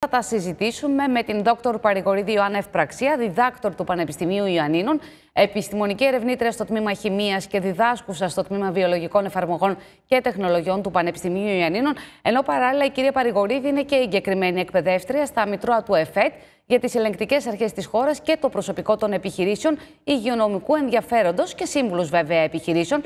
Θα τα συζητήσουμε με την δόκτωρ Παρηγορίδη Ιωάννα Ευπραξία, διδάκτορ του Πανεπιστημίου Ιωαννίνων, επιστημονική ερευνήτρια στο τμήμα Χημίας και διδάσκουσα στο τμήμα Βιολογικών Εφαρμογών και Τεχνολογιών του Πανεπιστημίου Ιωαννίνων, ενώ παράλληλα η κυρία Παρηγορίδη είναι και εγκεκριμένη εκπαιδεύτρια στα Μητρώα του ΕΦΕΤ για τις ελεγκτικές αρχές της χώρας και το προσωπικό των επιχειρήσεων υγειονομικού ενδιαφέροντος και σύμβουλος βέβαια επιχειρήσεων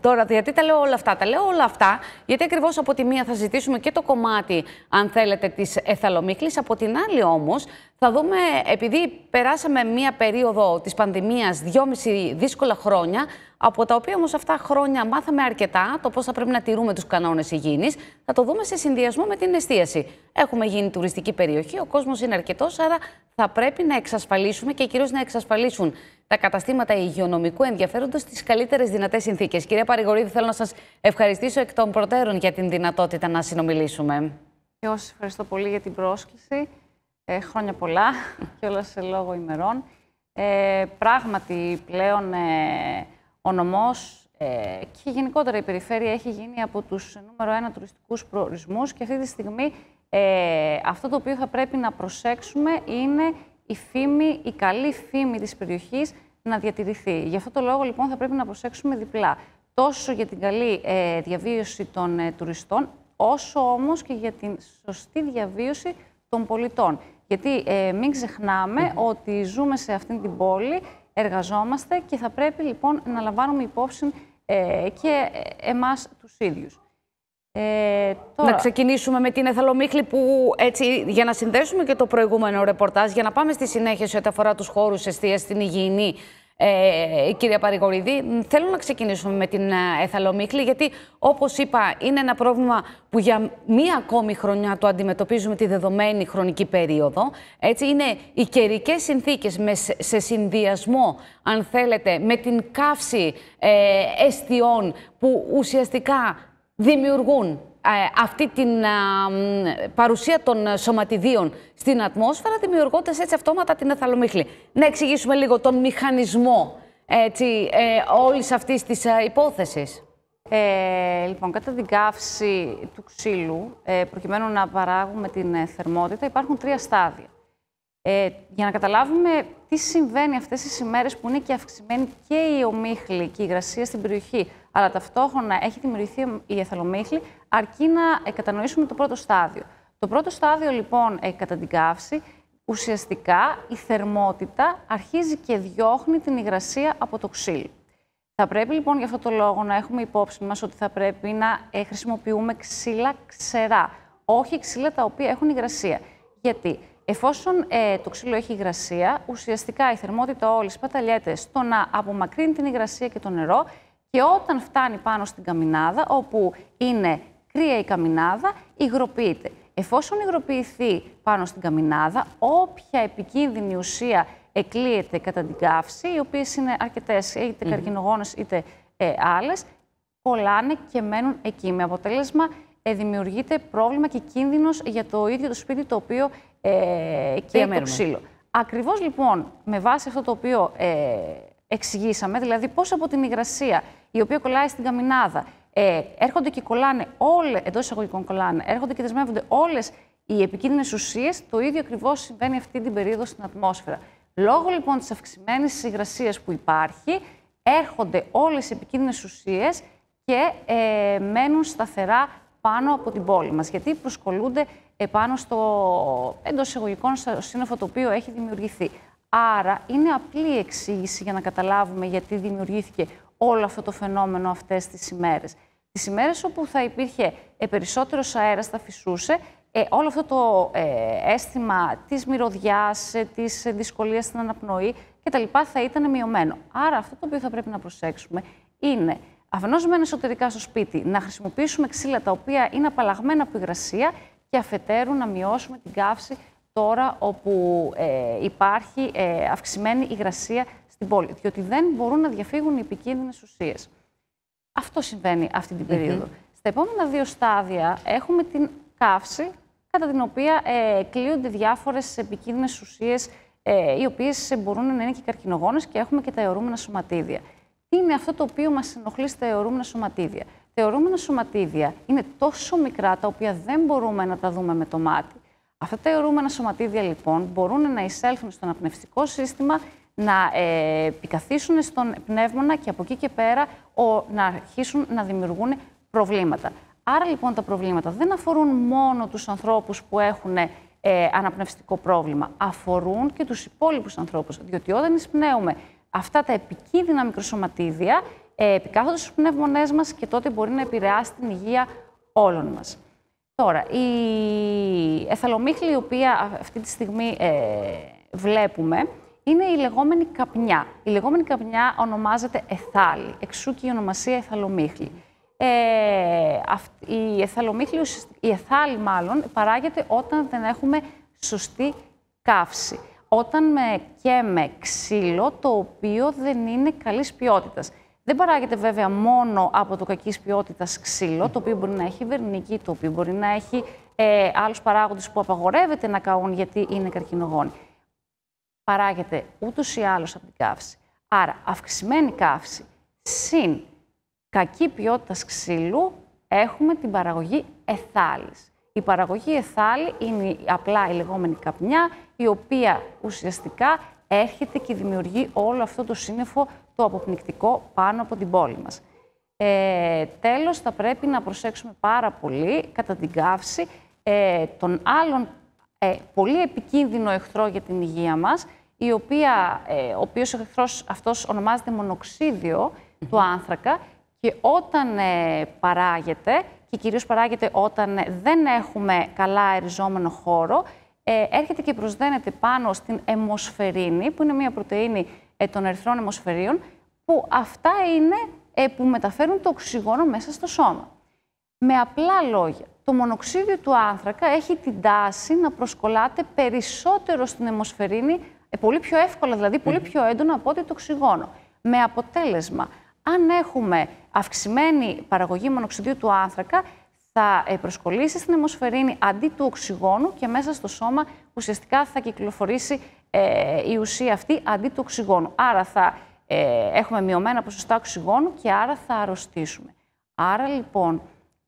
Τώρα, γιατί τα λέω όλα αυτά. Τα λέω όλα αυτά, γιατί ακριβώς από τη μία θα ζητήσουμε και το κομμάτι, αν θέλετε, της εθαλομίχλης. Από την άλλη, όμως, θα δούμε, επειδή περάσαμε μία περίοδο της πανδημίας, δυόμιση δύσκολα χρόνια, από τα οποία όμως αυτά χρόνια μάθαμε αρκετά το πώς θα πρέπει να τηρούμε τους κανόνες υγιεινής, θα το δούμε σε συνδυασμό με την εστίαση. Έχουμε γίνει τουριστική περιοχή, ο κόσμος είναι αρκετός, άρα θα πρέπει να εξασφαλίσουμε και κυρίως να εξασφαλίσουν τα καταστήματα υγειονομικού ενδιαφέροντος στις καλύτερες δυνατές συνθήκες. Κυρία Παρηγορίδη, θέλω να σας ευχαριστήσω εκ των προτέρων για την δυνατότητα να συνομιλήσουμε. Και εγώ ευχαριστώ πολύ για την πρόσκληση. Ε, χρόνια πολλά και όλα σε λόγο ημερών. Ε, πράγματι, πλέον ε, ο νομός ε, και γενικότερα η περιφέρεια έχει γίνει από τους νούμερο ένα τουριστικούς προορισμούς και αυτή τη στιγμή ε, αυτό το οποίο θα πρέπει να προσέξουμε είναι η φήμη, η καλή φήμη της περιοχής να διατηρηθεί. Γι' αυτό το λόγο λοιπόν θα πρέπει να προσέξουμε διπλά. Τόσο για την καλή ε, διαβίωση των ε, τουριστών, όσο όμως και για την σωστή διαβίωση των πολιτών. Γιατί ε, μην ξεχνάμε ότι ζούμε σε αυτήν την πόλη, εργαζόμαστε και θα πρέπει λοιπόν να λαμβάνουμε υπόψη ε, και εμάς τους ίδιους. Ε, Να ξεκινήσουμε με την Εθαλομίχλη που έτσι για να συνδέσουμε και το προηγούμενο ρεπορτάζ, για να πάμε στη συνέχεια σε ό,τι αφορά τους χώρους εστίας στην υγιεινή. Ε, κυρία Παρηγορηδή θέλω να ξεκινήσουμε με την ε, Εθαλομίχλη, γιατί όπως είπα είναι ένα πρόβλημα που για μία ακόμη χρονιά το αντιμετωπίζουμε τη δεδομένη χρονική περίοδο. Έτσι είναι οι καιρικές συνθήκες με, σε συνδυασμό, αν θέλετε, με την καύση ε, που ουσιαστικά δημιουργούν ε, αυτή την ε, παρουσία των σωματιδίων στην ατμόσφαιρα, δημιουργώντας έτσι αυτόματα την εθαλομίχλη. Να εξηγήσουμε λίγο τον μηχανισμό έτσι, ε, όλης αυτής της υπόθεσης. Ε, λοιπόν, κατά την καύση του ξύλου, προκειμένου να παράγουμε την θερμότητα, υπάρχουν τρία στάδια. Ε, για να καταλάβουμε τι συμβαίνει αυτές τις ημέρες που είναι και αυξημένη και η ομίχλη και η υγρασία στην περιοχή αλλά ταυτόχρονα έχει δημιουργηθεί η εθελομύχλη, αρκεί να κατανοήσουμε το πρώτο στάδιο. Το πρώτο στάδιο λοιπόν ε, κατά την καύση, ουσιαστικά η θερμότητα αρχίζει και διώχνει την υγρασία από το ξύλι. Θα πρέπει λοιπόν για αυτό το λόγο να έχουμε υπόψη μας ότι θα πρέπει να ε, χρησιμοποιούμε ξύλα ξερά, όχι ξύλα τα οποία έχουν υγρασία. Γιατί εφόσον ε, το ξύλο έχει υγρασία, ουσιαστικά η θερμότητα όλης παταλιέται στο να απομακρύνει την υγρασία και το νερό και όταν φτάνει πάνω στην καμινάδα, όπου είναι κρύα η καμινάδα, υγροποιείται. Εφόσον υγροποιηθεί πάνω στην καμινάδα, όποια επικίνδυνη ουσία εκλείεται κατά την καύση, οι οποίες είναι αρκετές, είτε mm καρκινογόνες είτε ε, άλλες, κολλάνε και μένουν εκεί. Με αποτέλεσμα ε, δημιουργείται πρόβλημα και κίνδυνος για το ίδιο το σπίτι το οποίο ε, και το ξύλο. Ακριβώς λοιπόν, με βάση αυτό το οποίο ε, εξηγήσαμε, δηλαδή πώς από την υγρασία, η οποία κολλάει στην καμινάδα, ε, έρχονται και κολλάνε όλε, εντός εισαγωγικών κολλάνε, έρχονται και δεσμεύονται όλες οι επικίνδυνες ουσίες, το ίδιο ακριβώς συμβαίνει αυτή την περίοδο στην ατμόσφαιρα. Λόγω λοιπόν της αυξημένης υγρασίας που υπάρχει, έρχονται όλες οι επικίνδυνες ουσίες και ε, μένουν σταθερά πάνω από την πόλη μας. Γιατί προσκολούνται ε, πάνω στο εντός εισαγωγικών σύνοφο το οποίο έχει δημιουργηθεί. Άρα είναι απλή εξήγηση για να καταλάβουμε γιατί δημιουργήθηκε όλο αυτό το φαινόμενο αυτές τις ημέρες. Τις ημέρες όπου θα υπήρχε ε, περισσότερος αέρας, θα φυσούσε, ε, όλο αυτό το ε, αίσθημα της μυρωδιάς, ε, της ε, δυσκολίας στην αναπνοή κτλ. θα ήταν μειωμένο. Άρα αυτό το οποίο θα πρέπει να προσέξουμε είναι αφενός με εσωτερικά στο σπίτι να χρησιμοποιήσουμε ξύλα τα οποία είναι απαλλαγμένα από υγρασία και αφετέρου να μειώσουμε την καύση τώρα όπου ε, υπάρχει ε, αυξημένη υγρασία στην πόλη, διότι δεν μπορούν να διαφύγουν οι επικίνδυνες ουσίες. Αυτό συμβαίνει αυτή την περίοδο. Mm Στα επόμενα δύο στάδια έχουμε την καύση, κατά την οποία ε, κλείονται διάφορες επικίνδυνες ουσίες, ε, οι οποίες μπορούν να είναι και καρκινογόνες και έχουμε και τα αιωρούμενα σωματίδια. Τι είναι αυτό το οποίο μας ενοχλεί στα αιωρούμενα σωματίδια. Τα αιωρούμενα σωματίδια είναι τόσο μικρά, τα οποία δεν μπορούμε να τα δούμε με το μάτι, Αυτά τα αιωρούμενα σωματίδια λοιπόν μπορούν να εισέλθουν στο αναπνευστικό σύστημα, να ε, επικαθίσουν στον πνεύμονα και από εκεί και πέρα ο, να αρχίσουν να δημιουργούν προβλήματα. Άρα λοιπόν τα προβλήματα δεν αφορούν μόνο τους ανθρώπους που έχουν ε, αναπνευστικό πρόβλημα, αφορούν και τους υπόλοιπους ανθρώπους, διότι όταν εισπνέουμε αυτά τα επικίνδυνα μικροσωματίδια, ε, επικάθονται στους πνεύμονές μας και τότε μπορεί να επηρεάσει την υγεία όλων μας. Τώρα, η εθαλομύχλη, η οποία αυτή τη στιγμή ε, βλέπουμε, είναι η λεγόμενη καπνιά. Η λεγόμενη καπνιά ονομάζεται εθάλη, εξού και η ονομασία εθαλομύχλη. Ε, η, εθαλομύχλη, η εθάλη μάλλον, παράγεται όταν δεν έχουμε σωστή καύση. Όταν με, και με ξύλο, το οποίο δεν είναι καλής ποιότητας. Δεν παράγεται βέβαια μόνο από το κακής ποιότητας ξύλο, το οποίο μπορεί να έχει βερνική, το οποίο μπορεί να έχει ε, άλλους παράγοντες που απαγορεύεται να καούν γιατί είναι καρκινογόνοι. Παράγεται ούτως ή άλλως από την καύση. Άρα, αυξημένη καύση συν κακή ποιότητας ξύλου έχουμε την παραγωγή εθάλης. Η παραγωγή εθάλη είναι απλά η λεγόμενη καπνιά, η οποία ουσιαστικά έρχεται και δημιουργεί όλο αυτό το σύννεφο το αποπνικτικό πάνω από την πόλη μας. Ε, τέλος, θα πρέπει να προσέξουμε πάρα πολύ κατά την καύση ε, τον άλλον ε, πολύ επικίνδυνο εχθρό για την υγεία μας, η οποία, ε, ο οποίος εχθρός αυτός ονομάζεται μονοξίδιο του άνθρακα και όταν ε, παράγεται, και κυρίως παράγεται όταν δεν έχουμε καλά αεριζόμενο χώρο, ε, έρχεται και προσδένεται πάνω στην αιμοσφαιρίνη, που είναι μια πρωτεΐνη ε, των ερθρών αιμοσφαιρίων, που αυτά είναι ε, που μεταφέρουν το οξυγόνο μέσα στο σώμα. Με απλά λόγια, το μονοξίδιο του άνθρακα έχει την τάση να προσκολάται περισσότερο στην αιμοσφαιρίνη, ε, πολύ πιο εύκολα δηλαδή, πολύ πιο έντονα από ό,τι το οξυγόνο. Με αποτέλεσμα, αν έχουμε αυξημένη παραγωγή μονοξιδίου του άνθρακα, θα ε, προσκολήσει στην αιμοσφαιρίνη αντί του οξυγόνου και μέσα στο σώμα ουσιαστικά θα κυκλοφορήσει ε, η ουσία αυτή αντί του οξυγόνου. Άρα θα ε, έχουμε μειωμένα ποσοστά οξυγόνου και άρα θα αρρωστήσουμε. Άρα λοιπόν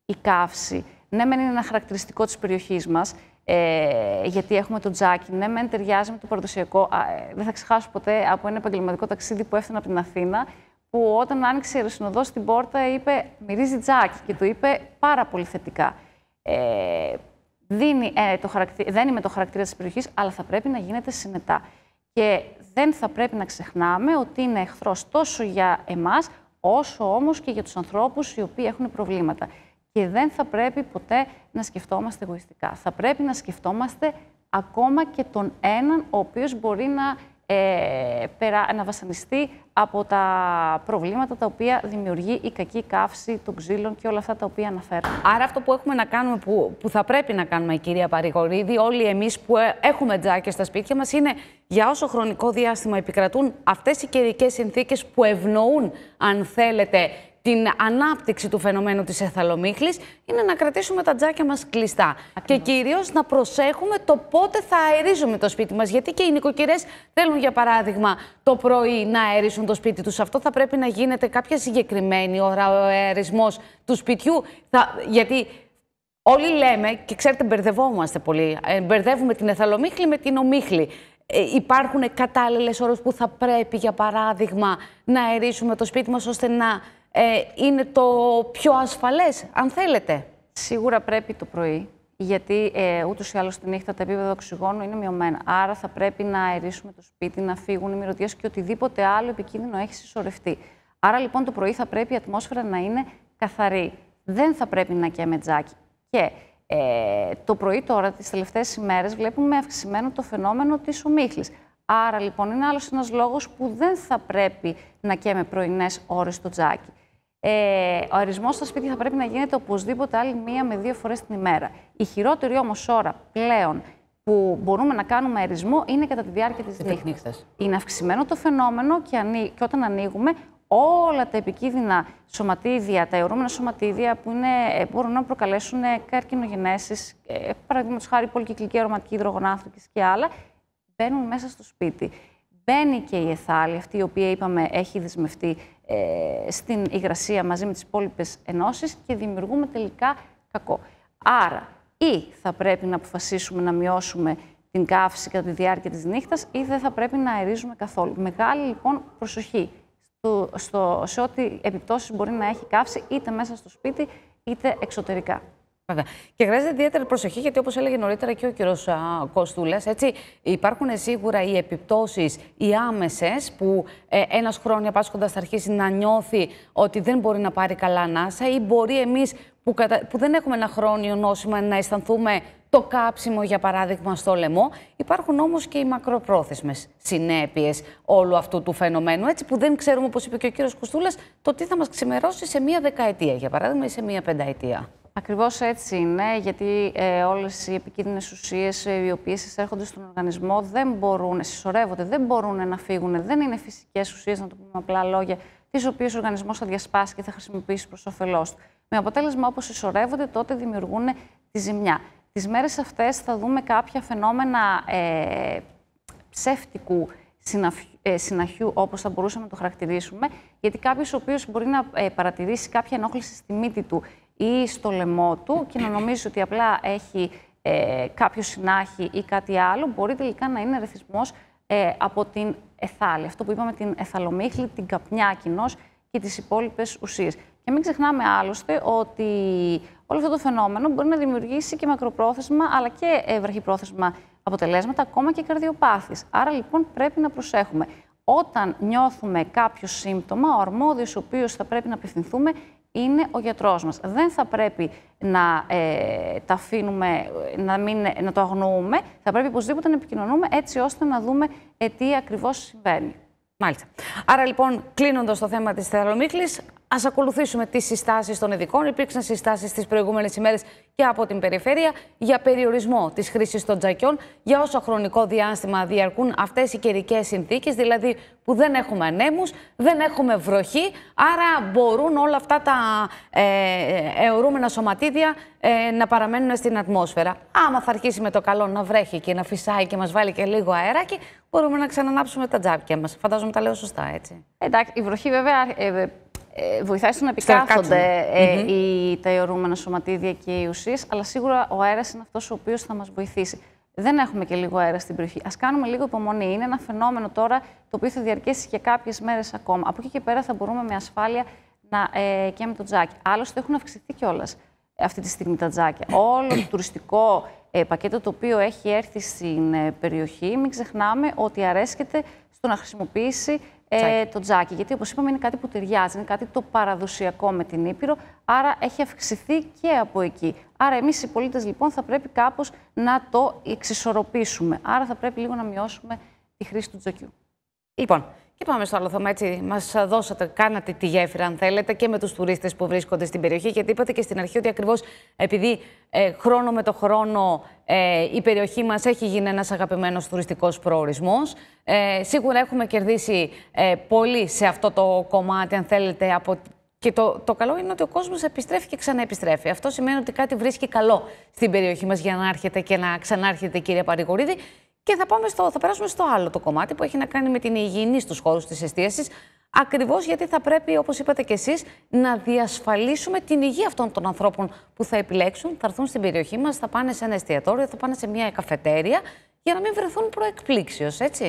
η καύση, ναι μεν είναι ένα χαρακτηριστικό της περιοχής μας, ε, γιατί έχουμε το τζάκι, ναι μεν ταιριάζει με το παραδοσιακό, ε, δεν θα ξεχάσω ποτέ από ένα επαγγελματικό ταξίδι που έφτανα από την Αθήνα, που όταν άνοιξε η Ρεσινοδό την πόρτα είπε «Μυρίζει τζάκι» και του είπε πάρα πολύ θετικά. Ε, δίνει, ε, το χαρακτή, δεν είμαι το χαρακτήρα της περιοχής, αλλά θα πρέπει να γίνεται συνετά. Και δεν θα πρέπει να ξεχνάμε ότι είναι εχθρός τόσο για εμάς, όσο όμως και για τους ανθρώπους οι οποίοι έχουν προβλήματα. Και δεν θα πρέπει ποτέ να σκεφτόμαστε εγωιστικά. Θα πρέπει να σκεφτόμαστε ακόμα και τον έναν ο οποίος μπορεί να ε, περα, να βασανιστεί από τα προβλήματα τα οποία δημιουργεί η κακή καύση των ξύλων και όλα αυτά τα οποία αναφέραμε. Άρα αυτό που έχουμε να κάνουμε, που, θα πρέπει να κάνουμε η κυρία Παρηγορίδη, όλοι εμείς που ε, έχουμε τζάκια στα σπίτια μας, είναι για όσο χρονικό διάστημα επικρατούν αυτές οι καιρικές συνθήκες που ευνοούν, αν θέλετε, την ανάπτυξη του φαινομένου της εθαλομύχλης είναι να κρατήσουμε τα τζάκια μας κλειστά. Και κυρίως να προσέχουμε το πότε θα αερίζουμε το σπίτι μας. Γιατί και οι νοικοκυρές θέλουν για παράδειγμα το πρωί να αερίσουν το σπίτι τους. Αυτό θα πρέπει να γίνεται κάποια συγκεκριμένη ώρα ο αερισμός του σπιτιού. Θα... Γιατί όλοι λέμε και ξέρετε μπερδευόμαστε πολύ. Ε, μπερδεύουμε την εθαλομύχλη με την ομίχλη. Ε, υπάρχουν κατάλληλες ώρες που θα πρέπει, για παράδειγμα, να αερίσουμε το σπίτι μας ώστε να ε, είναι το πιο ασφαλές, αν θέλετε. Σίγουρα πρέπει το πρωί, γιατί ε, ούτως ή άλλως τη νύχτα τα επίπεδα οξυγόνου είναι μειωμένα. Άρα θα πρέπει να αερίσουμε το σπίτι, να φύγουν οι μυρωδιές και οτιδήποτε άλλο επικίνδυνο έχει συσσωρευτεί. Άρα λοιπόν το πρωί θα πρέπει η αλλως τη νυχτα τα επιπεδα οξυγονου ειναι μειωμενα αρα θα πρεπει να αερισουμε το σπιτι να φυγουν οι μυρωδιες και οτιδηποτε αλλο επικινδυνο εχει καθαρή. Δεν θα πρέπει να καίμε τζάκι. Και ε, το πρωί τώρα, τις τελευταίες ημέρες, βλέπουμε αυξημένο το φαινόμενο της ομίχλης. Άρα λοιπόν είναι άλλος ένας λόγος που δεν θα πρέπει να καίμε πρωινές ώρες το τζάκι ε, ο αρισμός στα σπίτια θα πρέπει να γίνεται οπωσδήποτε άλλη μία με δύο φορές την ημέρα. Η χειρότερη όμως ώρα πλέον που μπορούμε να κάνουμε αρισμό είναι κατά τη διάρκεια της ε, νύχτα. Είναι αυξημένο το φαινόμενο και, ανοί... και όταν ανοίγουμε, όλα τα επικίνδυνα σωματίδια, τα αιωρούμενα σωματίδια που είναι, ε, μπορούν να προκαλέσουν ε, καρκινογενέσεις, παραδείγματος χάρη πολυκυκλική αρωματική υδρογονάθρικης και άλλα, μπαίνουν μέσα στο σπίτι. Μπαίνει και η Εθάλη, αυτή η οποία είπαμε έχει δεσμευτεί ε, στην υγρασία μαζί με τις υπόλοιπες ενώσεις και δημιουργούμε τελικά κακό. Άρα, ή θα πρέπει να αποφασίσουμε να μειώσουμε την καύση κατά τη διάρκεια της νύχτας ή δεν θα πρέπει να αερίζουμε καθόλου. Μεγάλη λοιπόν προσοχή στο, στο, σε ό,τι επιπτώσεις μπορεί να έχει καύση είτε μέσα στο σπίτι είτε εξωτερικά. Βέβαια. Και χρειάζεται ιδιαίτερη προσοχή γιατί όπως έλεγε νωρίτερα και ο κ. Κοστούλα. υπάρχουν σίγουρα οι επιπτώσεις οι άμεσες, που ε, ένας χρόνια πάσχοντας θα αρχίσει να νιώθει ότι δεν μπορεί να πάρει καλά ανάσα ή μπορεί εμείς που, που δεν έχουμε ένα χρόνιο νόσημα να αισθανθούμε το κάψιμο, για παράδειγμα, στο λαιμό. Υπάρχουν όμως και οι μακροπρόθεσμες συνέπειες όλου αυτού του φαινομένου, έτσι που δεν ξέρουμε, όπως είπε και ο κύριος Κοστούλα το τι θα μας ξημερώσει σε μία δεκαετία, για παράδειγμα, ή σε μία πενταετία. Ακριβώς έτσι είναι, γιατί ε, όλες οι επικίνδυνες ουσίες ε, οι οποίες εισέρχονται στον οργανισμό δεν μπορούν, συσσωρεύονται, δεν μπορούν να φύγουν, δεν είναι φυσικές ουσίες, να το πούμε απλά λόγια, τις οποίες ο οργανισμός θα διασπάσει και θα χρησιμοποιήσει προς όφελός του. Με αποτέλεσμα όπως συσσωρεύονται τότε δημιουργούν τη ζημιά. Τις μέρες αυτές θα δούμε κάποια φαινόμενα ε, ψεύτικου ε, συναχιού, όπως θα μπορούσαμε να το χαρακτηρίσουμε, γιατί κάποιος ο μπορεί να ε, παρατηρήσει κάποια ενόχληση στη μύτη του ή στο λαιμό του και να νομίζει ότι απλά έχει ε, κάποιο συνάχη ή κάτι άλλο, μπορεί τελικά να είναι ρεθισμός ε, από την εθάλη. Αυτό που είπαμε, την εθαλομίχλη, την καπνιά κοινώ και τις υπόλοιπες ουσίες. Και μην ξεχνάμε άλλωστε ότι όλο αυτό το φαινόμενο μπορεί να δημιουργήσει και μακροπρόθεσμα αλλά και βραχυπρόθεσμα αποτελέσματα, ακόμα και καρδιοπάθης. Άρα λοιπόν πρέπει να προσέχουμε. Όταν νιώθουμε κάποιο σύμπτωμα, ο αρμόδιος ο οποίος θα πρέπει να απευθυνθούμε είναι ο γιατρός μας. Δεν θα πρέπει να ε, τα αφήνουμε, να, μην, να το αγνοούμε. Θα πρέπει οπωσδήποτε να επικοινωνούμε έτσι ώστε να δούμε ε, τι ακριβώς συμβαίνει. Μάλιστα. Άρα λοιπόν, κλείνοντας το θέμα της Θεσσαλονίκης. Ας ακολουθήσουμε τις συστάσεις των ειδικών. Υπήρξαν συστάσεις τις προηγούμενες ημέρες και από την περιφέρεια για περιορισμό της χρήσης των τζακιών για όσο χρονικό διάστημα διαρκούν αυτές οι καιρικές συνθήκες, δηλαδή που δεν έχουμε ανέμους, δεν έχουμε βροχή. Άρα μπορούν όλα αυτά τα ε, ε αιωρούμενα σωματίδια ε, να παραμένουν στην ατμόσφαιρα. Άμα θα αρχίσει με το καλό να βρέχει και να φυσάει και μας βάλει και λίγο αεράκι, μπορούμε να ξανανάψουμε τα τζάπια μας. Φαντάζομαι τα λέω σωστά έτσι. Εντάξει, η βροχή βέβαια ε, ε, βοηθάει στο να επικάθονται τα ε, σωματίδια και οι ουσίες, αλλά σίγουρα ο αέρας είναι αυτός ο οποίος θα μας βοηθήσει. Δεν έχουμε και λίγο αέρα στην περιοχή. Ας κάνουμε λίγο υπομονή. Είναι ένα φαινόμενο τώρα το οποίο θα διαρκέσει και κάποιες μέρες ακόμα. Από εκεί και πέρα θα μπορούμε με ασφάλεια να, ε, και με το τζάκι. Άλλωστε έχουν αυξηθεί κιόλας ε, αυτή τη στιγμή τα τζάκια. Όλο το τουριστικό πακέτο το οποίο έχει έρθει στην περιοχή, μην ξεχνάμε ότι αρέσκεται στο να χρησιμοποιήσει ε, το τζάκι. Γιατί, όπως είπαμε, είναι κάτι που ταιριάζει, είναι κάτι το παραδοσιακό με την Ήπειρο, άρα έχει αυξηθεί και από εκεί. Άρα, εμείς οι πολίτες, λοιπόν, θα πρέπει κάπως να το εξισορροπήσουμε. Άρα, θα πρέπει λίγο να μειώσουμε τη χρήση του τζακιού. Λοιπόν, και πάμε στο άλλο θέμα. Έτσι, μας δώσατε, κάνατε τη γέφυρα, αν θέλετε, και με τους τουρίστες που βρίσκονται στην περιοχή. Γιατί είπατε και στην αρχή ότι ακριβώς επειδή ε, χρόνο με το χρόνο ε, η περιοχή μας έχει γίνει ένας αγαπημένος τουριστικός προορισμός. Ε, σίγουρα έχουμε κερδίσει ε, πολύ σε αυτό το κομμάτι, αν θέλετε, από και το, το καλό είναι ότι ο κόσμος επιστρέφει και ξαναεπιστρέφει. Αυτό σημαίνει ότι κάτι βρίσκει καλό στην περιοχή μας για να έρχεται και να ξανάρχεται, κύριε Παρηγορίδη. Και θα, πάμε στο, θα περάσουμε στο άλλο το κομμάτι που έχει να κάνει με την υγιεινή στους χώρους της εστίασης. Ακριβώς γιατί θα πρέπει, όπως είπατε κι εσείς, να διασφαλίσουμε την υγεία αυτών των ανθρώπων που θα επιλέξουν, θα έρθουν στην περιοχή μας, θα πάνε σε ένα εστιατόριο, θα πάνε σε μια καφετέρια, για να μην βρεθούν προεκπλήξιος, έτσι.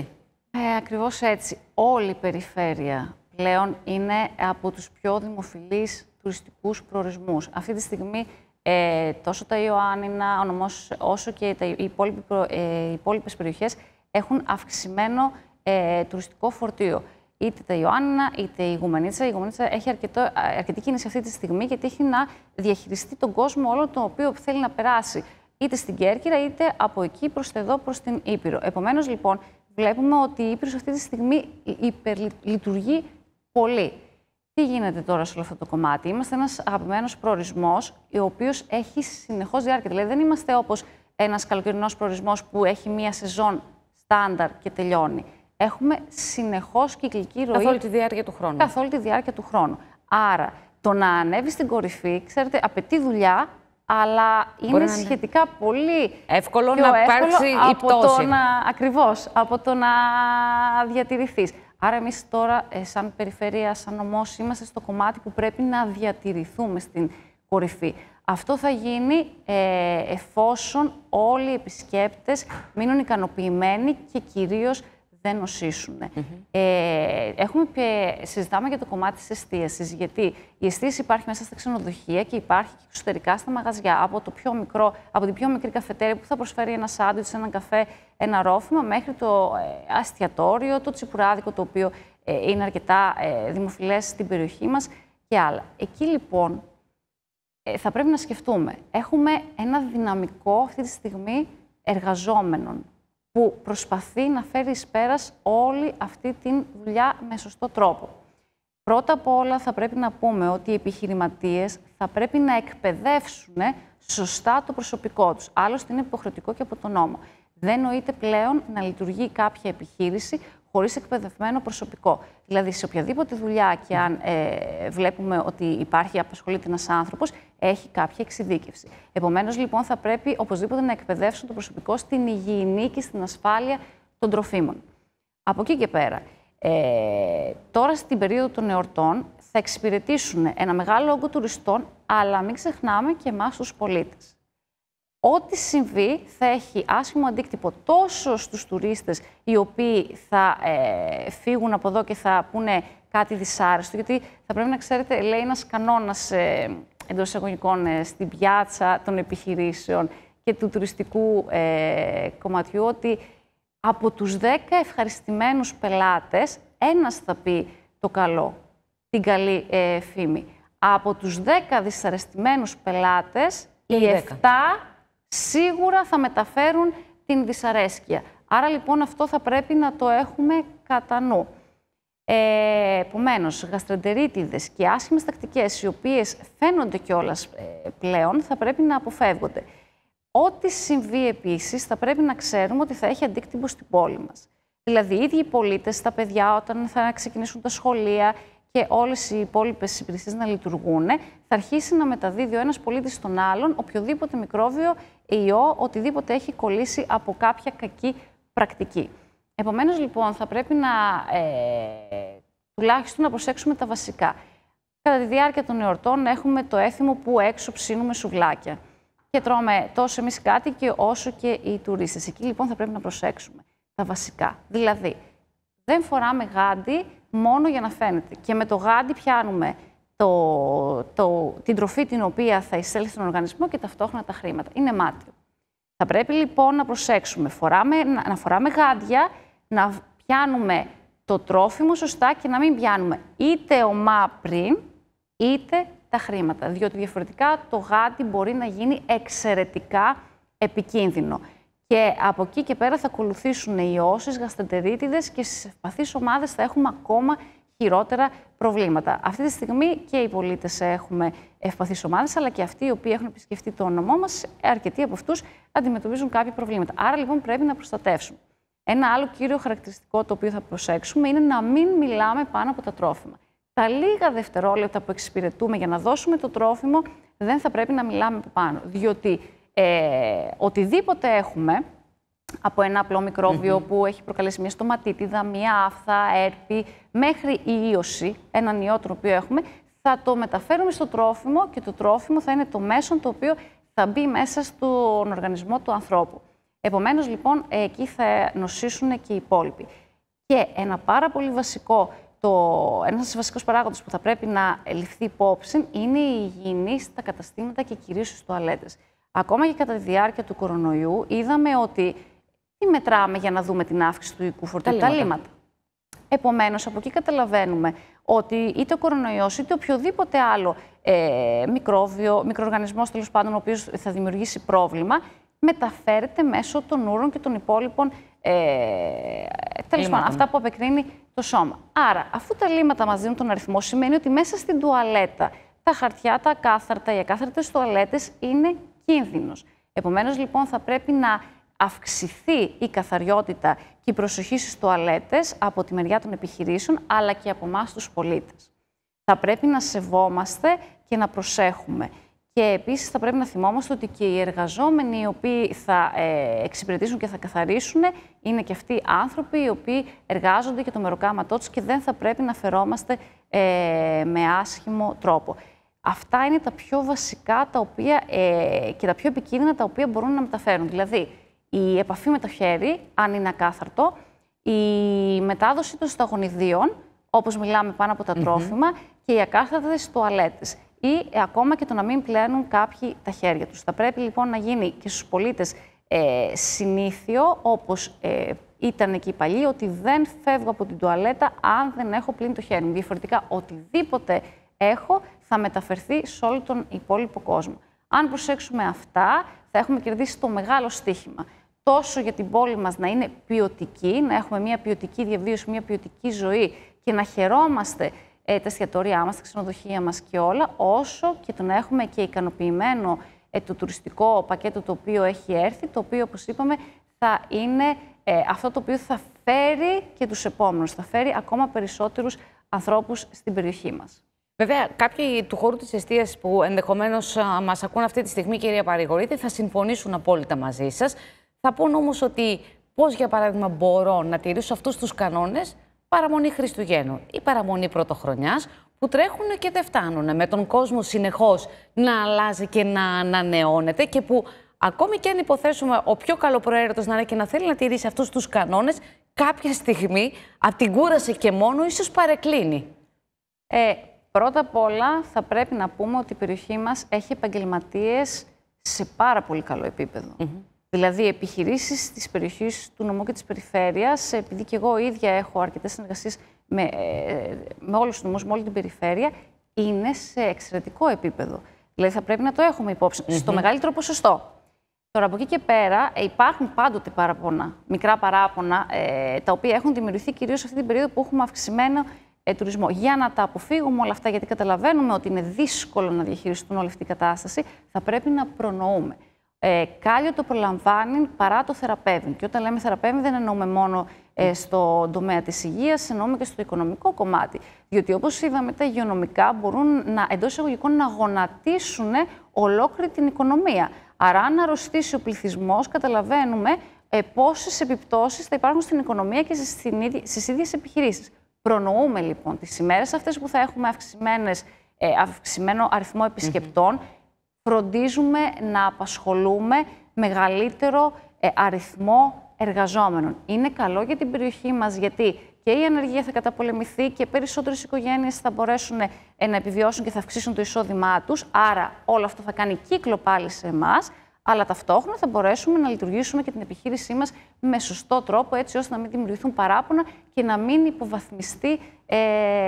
Ε, ακριβώς έτσι. Όλη η περιφέρεια πλέον είναι από τους πιο δημοφιλείς τουριστικούς προορισμούς. Αυτή τη στιγμή ε, τόσο τα Ιωάννινα, όσο και τα, οι, υπόλοιποι, ε, υπόλοιπες περιοχές έχουν αυξημένο ε, τουριστικό φορτίο. Είτε τα Ιωάννινα, είτε η Γουμενίτσα. Η Γουμενίτσα έχει αρκετό, αρκετή κίνηση αυτή τη στιγμή γιατί έχει να διαχειριστεί τον κόσμο όλο τον οποίο θέλει να περάσει είτε στην Κέρκυρα είτε από εκεί προς εδώ προς την Ήπειρο. Επομένως λοιπόν βλέπουμε ότι η Ήπειρος αυτή τη στιγμή υπερλειτουργεί πολύ. Τι γίνεται τώρα σε όλο αυτό το κομμάτι. Είμαστε ένας αγαπημένος προορισμός, ο οποίος έχει συνεχώς διάρκεια. Δηλαδή, δεν είμαστε όπως ένας καλοκαιρινός προορισμός που έχει μία σεζόν στάνταρ και τελειώνει. Έχουμε συνεχώς κυκλική ροή. Καθ' όλη τη διάρκεια του χρόνου. Καθ' όλη τη διάρκεια του χρόνου. Άρα, το να ανέβεις στην κορυφή, ξέρετε, απαιτεί δουλειά, αλλά είναι σχετικά πολύ εύκολο να υπάρξει η πτώση. Ακριβώς, από το να διατηρηθείς. Άρα, εμείς τώρα, ε, σαν περιφέρεια, σαν νομός, είμαστε στο κομμάτι που πρέπει να διατηρηθούμε στην κορυφή. Αυτό θα γίνει ε, εφόσον όλοι οι επισκέπτες μείνουν ικανοποιημένοι και κυρίως δεν νοσήσουν. Mm -hmm. ε, έχουμε, συζητάμε για το κομμάτι της εστίασης, γιατί η εστίαση υπάρχει μέσα στα ξενοδοχεία και υπάρχει και εξωτερικά στα μαγαζιά. Από, το πιο μικρό, από την πιο μικρή καφετέρια που θα προσφέρει ένα σάντουιτς, ένα καφέ, ένα ρόφημα, μέχρι το ε, αστιατόριο, το τσιπουράδικο, το οποίο ε, είναι αρκετά ε, δημοφιλές στην περιοχή μας και άλλα. Εκεί λοιπόν θα πρέπει να σκεφτούμε. Έχουμε ένα δυναμικό αυτή τη στιγμή εργαζόμενων που προσπαθεί να φέρει εις πέρας όλη αυτή τη δουλειά με σωστό τρόπο. Πρώτα απ' όλα θα πρέπει να πούμε ότι οι επιχειρηματίες θα πρέπει να εκπαιδεύσουν ε, σωστά το προσωπικό τους. Άλλωστε είναι υποχρεωτικό και από τον νόμο. Δεν νοείται πλέον να λειτουργεί κάποια επιχείρηση χωρίς εκπαιδευμένο προσωπικό. Δηλαδή, σε οποιαδήποτε δουλειά και αν ε, βλέπουμε ότι υπάρχει, απασχολείται ένας άνθρωπος, έχει κάποια εξειδίκευση. Επομένως, λοιπόν, θα πρέπει οπωσδήποτε να εκπαιδεύσουν το προσωπικό στην υγιεινή και στην ασφάλεια των τροφίμων. Από εκεί και πέρα, ε, τώρα στην περίοδο των εορτών θα εξυπηρετήσουν ένα μεγάλο όγκο τουριστών, αλλά μην ξεχνάμε και εμάς τους πολίτες ό,τι συμβεί θα έχει άσχημο αντίκτυπο τόσο στους τουρίστες οι οποίοι θα ε, φύγουν από εδώ και θα πούνε κάτι δυσάρεστο, γιατί θα πρέπει να ξέρετε, λέει ένας κανόνας ε, εντός ε, στην πιάτσα των επιχειρήσεων και του τουριστικού ε, κομματιού, ότι από τους 10 ευχαριστημένους πελάτες, ένας θα πει το καλό, την καλή φήμη. Από τους 10 δυσαρεστημένους πελάτες, οι 7 σίγουρα θα μεταφέρουν την δυσαρέσκεια. Άρα λοιπόν αυτό θα πρέπει να το έχουμε κατά νου. Ε, Επομένως, γαστρεντερίτιδες και άσχημες τακτικές, οι οποίες φαίνονται κιόλας ε, πλέον, θα πρέπει να αποφεύγονται. Ό,τι συμβεί επίσης, θα πρέπει να ξέρουμε ότι θα έχει αντίκτυπο στην πόλη μας. Δηλαδή, οι ίδιοι οι πολίτες, τα παιδιά, όταν θα ξεκινήσουν τα σχολεία και όλες οι υπόλοιπες υπηρεσίες να λειτουργούν, θα αρχίσει να μεταδίδει ο ένας πολίτης στον άλλον οποιοδήποτε μικρόβιο ιό, οτιδήποτε έχει κολλήσει από κάποια κακή πρακτική. Επομένως, λοιπόν, θα πρέπει να ε, τουλάχιστον να προσέξουμε τα βασικά. Κατά τη διάρκεια των εορτών έχουμε το έθιμο που έξω ψήνουμε σουβλάκια και τρώμε τόσο εμείς κάτι και όσο και οι τουρίστες. Εκεί λοιπόν θα πρέπει να προσέξουμε τα βασικά. Δηλαδή, δεν φοράμε γάντι μόνο για να φαίνεται. Και με το γάντι πιάνουμε το, το, την τροφή την οποία θα εισέλθει στον οργανισμό και ταυτόχρονα τα χρήματα. Είναι μάτιο. Θα πρέπει λοιπόν να προσέξουμε φοράμε, να, φοράμε γάντια, να πιάνουμε το τρόφιμο σωστά και να μην πιάνουμε είτε ομά πριν, είτε τα χρήματα. Διότι διαφορετικά το γάντι μπορεί να γίνει εξαιρετικά επικίνδυνο. Και από εκεί και πέρα θα ακολουθήσουν οι όσες, γαστεντερίτιδες και στις ευπαθείς ομάδες θα έχουμε ακόμα χειρότερα προβλήματα. Αυτή τη στιγμή και οι πολίτες έχουμε ευπαθείς ομάδες, αλλά και αυτοί οι οποίοι έχουν επισκεφτεί το όνομά μας, αρκετοί από αυτούς αντιμετωπίζουν κάποια προβλήματα. Άρα λοιπόν πρέπει να προστατεύσουμε. Ένα άλλο κύριο χαρακτηριστικό το οποίο θα προσέξουμε είναι να μην μιλάμε πάνω από τα τρόφιμα. Τα λίγα δευτερόλεπτα που εξυπηρετούμε για να δώσουμε το τρόφιμο δεν θα πρέπει να μιλάμε από πάνω. Διότι ε, οτιδήποτε έχουμε από ένα απλό μικρόβιο που έχει προκαλέσει μια στοματίτιδα, μια άφθα, έρπη, μέχρι η ίωση, έναν ιό τον οποίο έχουμε, θα το μεταφέρουμε στο τρόφιμο και το τρόφιμο θα είναι το μέσο το οποίο θα μπει μέσα στον οργανισμό του ανθρώπου. Επομένως, λοιπόν, εκεί θα νοσήσουν και οι υπόλοιποι. Και ένα πάρα πολύ βασικό, το, ένας βασικός παράγοντας που θα πρέπει να ληφθεί υπόψη είναι η υγιεινή στα καταστήματα και κυρίως στις τουαλέτες. Ακόμα και κατά τη διάρκεια του κορονοϊού είδαμε ότι τι μετράμε για να δούμε την αύξηση του οικού φορτίου, τα λίμματα. Επομένως, από εκεί καταλαβαίνουμε ότι είτε ο κορονοϊός είτε οποιοδήποτε άλλο ε, μικρόβιο, μικροοργανισμός τέλος πάντων, ο οποίος θα δημιουργήσει πρόβλημα, μεταφέρεται μέσω των ούρων και των υπόλοιπων, ε, πάντων, αυτά που απεκρίνει το σώμα. Άρα, αφού τα λίμματα μας δίνουν τον αριθμό, σημαίνει ότι μέσα στην τουαλέτα, τα χαρτιά, τα ακάθαρτα, οι ακάθαρτες τουαλέτες είναι κίνδυνος. Επομένως, λοιπόν, θα πρέπει να αυξηθεί η καθαριότητα και η προσοχή στις τουαλέτες από τη μεριά των επιχειρήσεων, αλλά και από εμάς τους πολίτες. Θα πρέπει να σεβόμαστε και να προσέχουμε. Και επίσης θα πρέπει να θυμόμαστε ότι και οι εργαζόμενοι οι οποίοι θα ε, εξυπηρετήσουν και θα καθαρίσουν είναι και αυτοί οι άνθρωποι οι οποίοι εργάζονται και το μεροκάματό τους και δεν θα πρέπει να φερόμαστε ε, με άσχημο τρόπο. Αυτά είναι τα πιο βασικά τα οποία, ε, και τα πιο επικίνδυνα τα οποία μπορούν να μεταφέρουν. Δηλαδή, η επαφή με το χέρι, αν είναι ακάθαρτο, η μετάδοση των σταγονιδίων, όπως μιλάμε πάνω από τα τρόφιμα, και οι ακάθαρτες τουαλέτες ή ε, ακόμα και το να μην πλένουν κάποιοι τα χέρια τους. Θα πρέπει λοιπόν να γίνει και στους πολίτες ε, συνήθιο, όπως ε, ήταν εκεί παλιοί, ότι δεν φεύγω από την τουαλέτα αν δεν έχω πλύνει το χέρι μου. Διαφορετικά, οτιδήποτε έχω θα μεταφερθεί σε όλο τον υπόλοιπο κόσμο. Αν προσέξουμε αυτά, θα έχουμε κερδίσει το μεγάλο στοίχημα τόσο για την πόλη μας να είναι ποιοτική, να έχουμε μια ποιοτική διαβίωση, μια ποιοτική ζωή και να χαιρόμαστε ε, τα εστιατόριά μας, τα ξενοδοχεία μας και όλα, όσο και το να έχουμε και ικανοποιημένο ε, το τουριστικό πακέτο το οποίο έχει έρθει, το οποίο όπως είπαμε θα είναι ε, αυτό το οποίο θα φέρει και τους επόμενους, θα φέρει ακόμα περισσότερους ανθρώπους στην περιοχή μας. Βέβαια, κάποιοι του χώρου της εστίαση που ενδεχομένως μας ακούν αυτή τη στιγμή, κυρία Παρηγορήτη, θα συμφωνήσουν απόλυτα μαζί σας. Θα πούν όμως ότι πώς, για παράδειγμα, μπορώ να τηρήσω αυτούς τους κανόνες παραμονή Χριστουγέννων ή παραμονή Πρωτοχρονιάς, που τρέχουν και δεν φτάνουν. Με τον κόσμο συνεχώς να αλλάζει και να ανανεώνεται και που ακόμη και αν υποθέσουμε ο πιο καλοπροαίρετος να είναι και να θέλει να τηρήσει αυτούς τους κανόνες, κάποια στιγμή από την κούραση και μόνο ίσως παρεκκλίνει. Ε, πρώτα απ' όλα θα πρέπει να πούμε ότι η περιοχή μας έχει επαγγελματίες σε πάρα πολύ καλό επίπεδο. Δηλαδή, επιχειρήσεις της περιοχής του νομού και της περιφέρειας, επειδή και εγώ ίδια έχω αρκετές συνεργασίες με, ε, με όλους τους νομούς, με όλη την περιφέρεια, είναι σε εξαιρετικό επίπεδο. Δηλαδή, θα πρέπει να το έχουμε υπόψη, mm -hmm. στο μεγαλύτερο ποσοστό. Τώρα, από εκεί και πέρα, υπάρχουν πάντοτε παράπονα, μικρά παράπονα, ε, τα οποία έχουν δημιουργηθεί κυρίως αυτή την περίοδο που έχουμε αυξημένο ε, τουρισμό. Για να τα αποφύγουμε όλα αυτά, γιατί καταλαβαίνουμε ότι είναι δύσκολο να διαχειριστούν όλη αυτή η κατάσταση, θα πρέπει να προνοούμε ε, κάλιο το προλαμβάνει παρά το θεραπεύει. Και όταν λέμε θεραπεύει δεν εννοούμε μόνο ε, στον τομέα της υγείας, εννοούμε και στο οικονομικό κομμάτι. Διότι όπως είδαμε τα υγειονομικά μπορούν να, εντός εισαγωγικών να γονατίσουν ε, ολόκληρη την οικονομία. Άρα αν αρρωστήσει ο πληθυσμός, καταλαβαίνουμε ε, πόσες επιπτώσεις θα υπάρχουν στην οικονομία και στις ίδιες επιχειρήσεις. Προνοούμε λοιπόν τις ημέρες αυτές που θα έχουμε ε, αυξημένο αριθμό επισκεπτών, φροντίζουμε να απασχολούμε μεγαλύτερο ε, αριθμό εργαζόμενων. Είναι καλό για την περιοχή μας γιατί και η ανεργία θα καταπολεμηθεί και περισσότερες οικογένειες θα μπορέσουν ε, να επιβιώσουν και θα αυξήσουν το εισόδημά τους. Άρα όλο αυτό θα κάνει κύκλο πάλι σε εμάς αλλά ταυτόχρονα θα μπορέσουμε να λειτουργήσουμε και την επιχείρησή μας με σωστό τρόπο, έτσι ώστε να μην δημιουργηθούν παράπονα και να μην υποβαθμιστεί ε,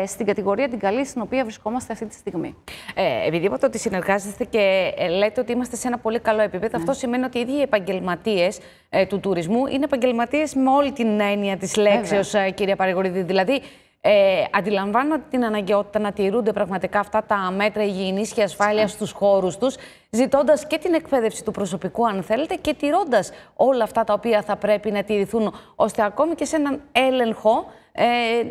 στην κατηγορία την καλή στην οποία βρισκόμαστε αυτή τη στιγμή. Ε, επειδή είπατε ότι συνεργάζεστε και ε, λέτε ότι είμαστε σε ένα πολύ καλό επίπεδο, ναι. αυτό σημαίνει ότι οι ίδιοι οι επαγγελματίες ε, του τουρισμού είναι επαγγελματίες με όλη την έννοια της λέξεως, ε, κυρία Παρηγορίδη. Δηλαδή, ε, αντιλαμβάνονται την αναγκαιότητα να τηρούνται πραγματικά αυτά τα μέτρα υγιεινής και ασφάλειας στους χώρους τους, ζητώντας και την εκπαίδευση του προσωπικού, αν θέλετε, και τηρώντας όλα αυτά τα οποία θα πρέπει να τηρηθούν, ώστε ακόμη και σε έναν έλεγχο ε,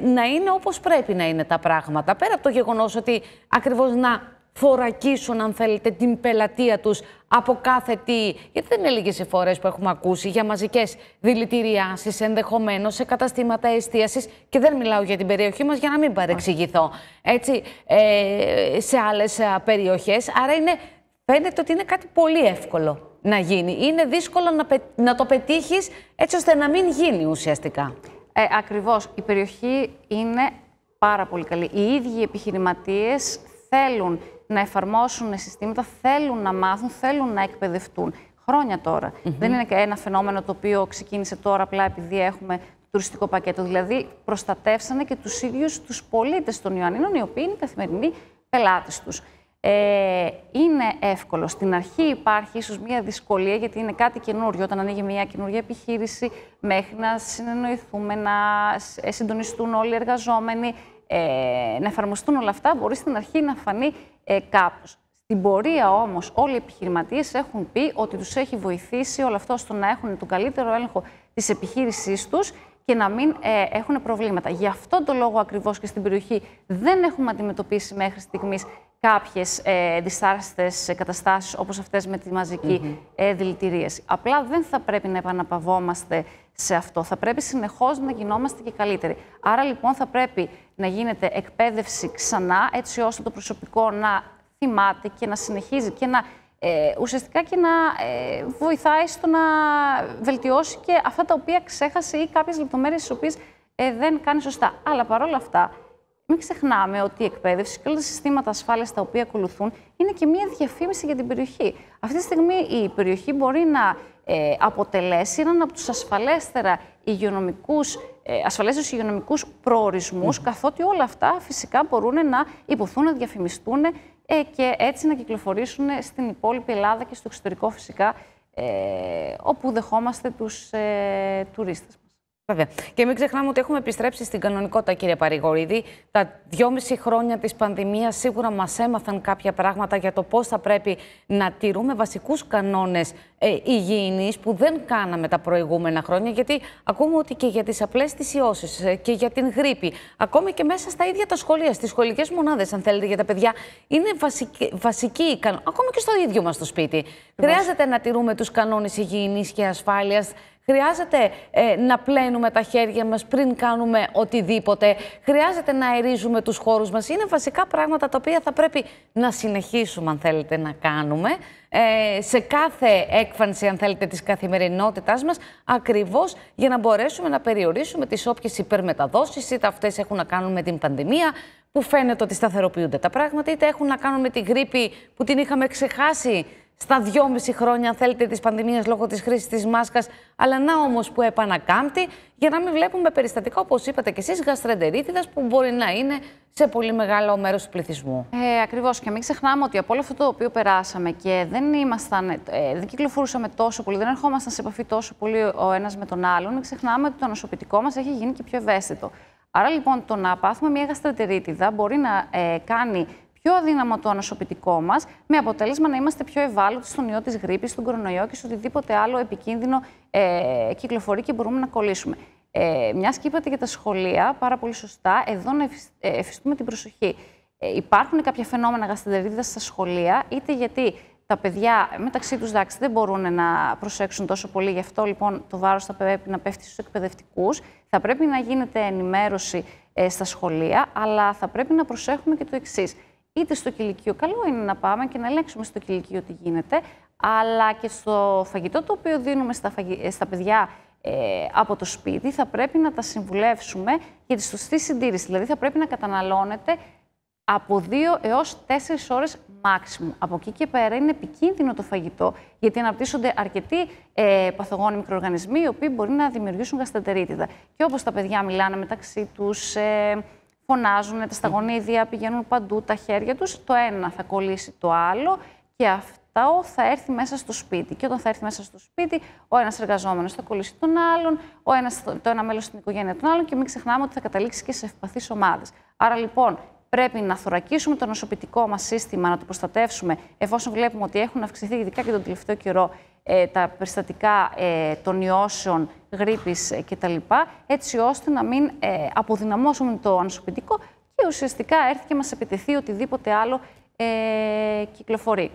να είναι όπως πρέπει να είναι τα πράγματα. Πέρα από το γεγονός ότι ακριβώς να θωρακίσουν, αν θέλετε, την πελατεία τους από κάθε τι. Γιατί δεν είναι λίγες οι φορές που έχουμε ακούσει για μαζικές δηλητηριάσεις, ενδεχομένως σε καταστήματα εστίασης και δεν μιλάω για την περιοχή μας για να μην παρεξηγηθώ, έτσι, ε, σε άλλες ε, περιοχές. Άρα είναι, φαίνεται ότι είναι κάτι πολύ εύκολο να γίνει. Είναι δύσκολο να, να το πετύχεις έτσι ώστε να μην γίνει ουσιαστικά. Ε, ακριβώς. Η περιοχή είναι πάρα πολύ καλή. Οι ίδιοι επιχειρηματίες θέλουν να εφαρμόσουν συστήματα, θέλουν να μάθουν, θέλουν να εκπαιδευτούν. Χρόνια τώρα. Δεν είναι ένα φαινόμενο το οποίο ξεκίνησε τώρα απλά επειδή έχουμε τουριστικό πακέτο. Δηλαδή, προστατεύσανε και τους ίδιους τους πολίτες των Ιωαννίνων, οι οποίοι είναι καθημερινοί πελάτες τους. Ε, είναι εύκολο. Στην αρχή υπάρχει ίσως μια δυσκολία γιατί είναι κάτι καινούριο. Όταν ανοίγει μια καινούργια επιχείρηση, μέχρι να συνεννοηθούμε, να ε, συντονιστούν όλοι οι εργαζόμενοι, ε, να εφαρμοστούν όλα αυτά μπορεί στην αρχή να φανεί ε, κάπως. Στην πορεία όμως, όλοι οι επιχειρηματίες έχουν πει ότι τους έχει βοηθήσει όλο αυτό στο να έχουν τον καλύτερο έλεγχο της επιχείρησής τους και να μην ε, έχουν προβλήματα. Γι' αυτόν τον λόγο ακριβώς και στην περιοχή δεν έχουμε αντιμετωπίσει μέχρι στιγμής κάποιες ε, δυσάρεστες καταστάσεις όπως αυτές με τη μαζική mm Απλά δεν θα πρέπει να επαναπαυόμαστε σε αυτό. Θα πρέπει συνεχώς να γινόμαστε και καλύτεροι. Άρα λοιπόν θα πρέπει να γίνεται εκπαίδευση ξανά, έτσι ώστε το προσωπικό να θυμάται και να συνεχίζει και να ε, ουσιαστικά και να ε, βοηθάει στο να βελτιώσει και αυτά τα οποία ξέχασε ή κάποιες λεπτομέρειες τις οποίες ε, δεν κάνει σωστά. Αλλά παρόλα αυτά, μην ξεχνάμε ότι η εκπαίδευση και όλα τα συστήματα ασφάλειας τα οποία ακολουθούν είναι και μια διαφήμιση για την περιοχή. Αυτή τη στιγμή η περιοχή μπορεί να ε, αποτελέσει έναν από τους ασφαλέστερα υγειονομικούς, ε, ασφαλέστερους υγειονομικούς προορισμούς, καθότι όλα αυτά φυσικά μπορούν να υποθούν, να διαφημιστούν ε, και έτσι να κυκλοφορήσουν στην υπόλοιπη Ελλάδα και στο εξωτερικό φυσικά, ε, όπου δεχόμαστε τους ε, τουρίστες. Βέβαια. Και μην ξεχνάμε ότι έχουμε επιστρέψει στην κανονικότητα, κύριε Παρηγορίδη. Τα δυόμιση χρόνια της πανδημίας σίγουρα μας έμαθαν κάποια πράγματα για το πώς θα πρέπει να τηρούμε βασικούς κανόνες ε, υγιεινής που δεν κάναμε τα προηγούμενα χρόνια. Γιατί ακούμε ότι και για τις απλές θυσιώσεις ε, και για την γρήπη, ακόμη και μέσα στα ίδια τα σχολεία, στις σχολικές μονάδες, αν θέλετε, για τα παιδιά, είναι βασική, ικανότητα. κανόνε. Ακόμη και στο ίδιο μας το σπίτι. Χρειάζεται να τηρούμε τους κανόνες υγιεινής και ασφάλειας. Χρειάζεται ε, να πλένουμε τα χέρια μας πριν κάνουμε οτιδήποτε. Χρειάζεται να αερίζουμε τους χώρους μας. Είναι βασικά πράγματα τα οποία θα πρέπει να συνεχίσουμε, αν θέλετε, να κάνουμε. Ε, σε κάθε έκφανση, αν θέλετε, της καθημερινότητάς μας, ακριβώς για να μπορέσουμε να περιορίσουμε τις όποιες υπερμεταδόσεις, είτε αυτές έχουν να κάνουν με την πανδημία, που φαίνεται ότι σταθεροποιούνται τα πράγματα, είτε έχουν να κάνουν με την γρήπη που την είχαμε ξεχάσει στα δυόμιση χρόνια, αν θέλετε, τη πανδημία λόγω της χρήσης της μάσκας. Αλλά να όμως που επανακάμπτει, για να μην βλέπουμε περιστατικά, όπως είπατε κι εσείς, γαστρεντερίτιδας που μπορεί να είναι σε πολύ μεγάλο μέρος του πληθυσμού. Ε, Ακριβώς. Και μην ξεχνάμε ότι από όλο αυτό το οποίο περάσαμε και δεν, ήμασταν, ε, κυκλοφορούσαμε τόσο πολύ, δεν ερχόμασταν σε επαφή τόσο πολύ ο ένας με τον άλλον, μην ξεχνάμε ότι το νοσοποιητικό μας έχει γίνει και πιο ευαίσθητο. Άρα λοιπόν το να πάθουμε μια γαστρεντερίτιδα μπορεί να ε, κάνει πιο αδύναμο το ανοσοποιητικό μας, με αποτέλεσμα να είμαστε πιο ευάλωτοι στον ιό της γρήπης, στον κορονοϊό και σε οτιδήποτε άλλο επικίνδυνο ε, κυκλοφορεί και μπορούμε να κολλήσουμε. Ε, Μιας και είπατε για τα σχολεία, πάρα πολύ σωστά, εδώ να ε, εφιστούμε την προσοχή. Ε, υπάρχουν κάποια φαινόμενα γαστεντερίδα στα σχολεία, είτε γιατί τα παιδιά μεταξύ τους δεν μπορούν να προσέξουν τόσο πολύ, γι' αυτό λοιπόν το βάρος θα πρέπει να πέφτει στους εκπαιδευτικούς. Θα πρέπει να γίνεται ενημέρωση ε, στα σχολεία, αλλά θα πρέπει να προσέχουμε και το εξής είτε στο κηλικείο. Καλό είναι να πάμε και να ελέγξουμε στο κηλικείο τι γίνεται, αλλά και στο φαγητό το οποίο δίνουμε στα, ε, στα παιδιά ε, από το σπίτι θα πρέπει να τα συμβουλεύσουμε για τη σωστή συντήρηση. Δηλαδή θα πρέπει να καταναλώνεται από 2 έως 4 ώρες μάξιμου. Από εκεί και πέρα είναι επικίνδυνο το φαγητό, γιατί αναπτύσσονται αρκετοί ε, παθογόνοι μικροοργανισμοί, οι οποίοι μπορεί να δημιουργήσουν γαστατερίτιδα. Και όπως τα παιδιά μιλάνε μεταξύ τους, ε, φωνάζουν, τα σταγονίδια πηγαίνουν παντού, τα χέρια τους, το ένα θα κολλήσει το άλλο και αυτό θα έρθει μέσα στο σπίτι. Και όταν θα έρθει μέσα στο σπίτι, ο ένας εργαζόμενος θα κολλήσει τον άλλον, ο ένας, το ένα μέλος στην οικογένεια τον άλλον και μην ξεχνάμε ότι θα καταλήξει και σε ευπαθείς ομάδες. Άρα λοιπόν πρέπει να θωρακίσουμε το νοσοποιητικό μας σύστημα, να το προστατεύσουμε, εφόσον βλέπουμε ότι έχουν αυξηθεί, ειδικά και τον τελευταίο καιρό, ε, τα περιστατικά ε, των ιώσεων, γρήπης ε, κτλ. Έτσι ώστε να μην αποδυναμώσουμε το ανοσοποιητικό και ουσιαστικά έρθει και μας επιτεθεί οτιδήποτε άλλο κυκλοφορεί.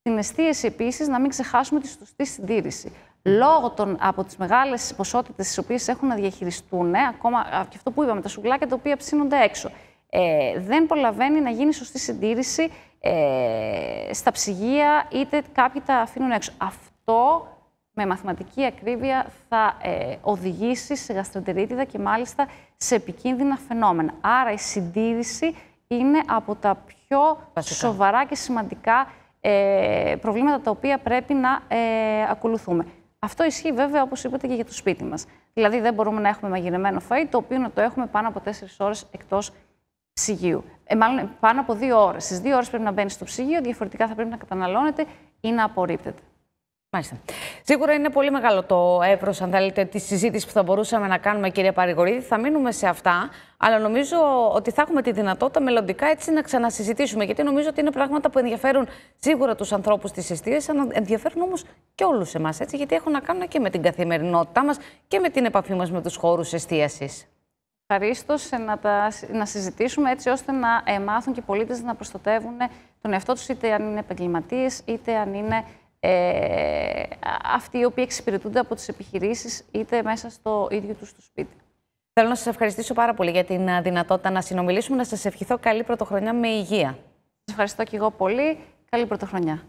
Στην εστίαση επίσης να μην ξεχάσουμε τη σωστή συντήρηση. Λόγω των, από τις μεγάλες ποσότητες τις οποίες έχουν να διαχειριστούν, ακόμα και αυτό που είπαμε, τα σουκλάκια τα οποία ψήνονται έξω, ε, δεν προλαβαίνει να γίνει σωστή συντήρηση ε, στα ψυγεία, είτε κάποιοι τα αφήνουν έξω. Αυτό αυτό με μαθηματική ακρίβεια θα ε, οδηγήσει σε γαστροτερίτιδα και μάλιστα σε επικίνδυνα φαινόμενα. Άρα η συντήρηση είναι από τα πιο Βασικά. σοβαρά και σημαντικά ε, προβλήματα τα οποία πρέπει να ε, ακολουθούμε. Αυτό ισχύει βέβαια, όπως είπατε, και για το σπίτι μας. Δηλαδή, δεν μπορούμε να έχουμε μαγειρεμένο φαΐ, το οποίο να το έχουμε πάνω από 4 ώρες εκτός ψυγείου. Ε, μάλλον πάνω από δύο ώρες. Στις 2 ώρες πρέπει να μπαίνει στο ψυγείο, διαφορετικά θα πρέπει να καταναλώνεται ή να απορρίπτεται. Μάλιστα. Σίγουρα είναι πολύ μεγάλο το εύρος, αν θέλετε, τη συζήτηση που θα μπορούσαμε να κάνουμε, κυρία Παρηγορίδη. Θα μείνουμε σε αυτά, αλλά νομίζω ότι θα έχουμε τη δυνατότητα μελλοντικά έτσι να ξανασυζητήσουμε. Γιατί νομίζω ότι είναι πράγματα που ενδιαφέρουν σίγουρα τους ανθρώπους της αιστείας, αλλά ενδιαφέρουν όμως και όλους εμάς, έτσι, γιατί έχουν να κάνουν και με την καθημερινότητά μας και με την επαφή μας με τους χώρους εστίασης. Ευχαρίστω να, τα, να συζητήσουμε έτσι ώστε να ε, μάθουν και οι πολίτες να προστατεύουν τον εαυτό τους, είτε αν είναι επαγγελματίες, είτε αν είναι ε, αυτοί οι οποίοι εξυπηρετούνται από τις επιχειρήσεις είτε μέσα στο ίδιο τους το σπίτι. Θέλω να σας ευχαριστήσω πάρα πολύ για την ε, δυνατότητα να συνομιλήσουμε, να σας ευχηθώ καλή πρωτοχρονιά με υγεία. Σας ευχαριστώ και εγώ πολύ. Καλή πρωτοχρονιά.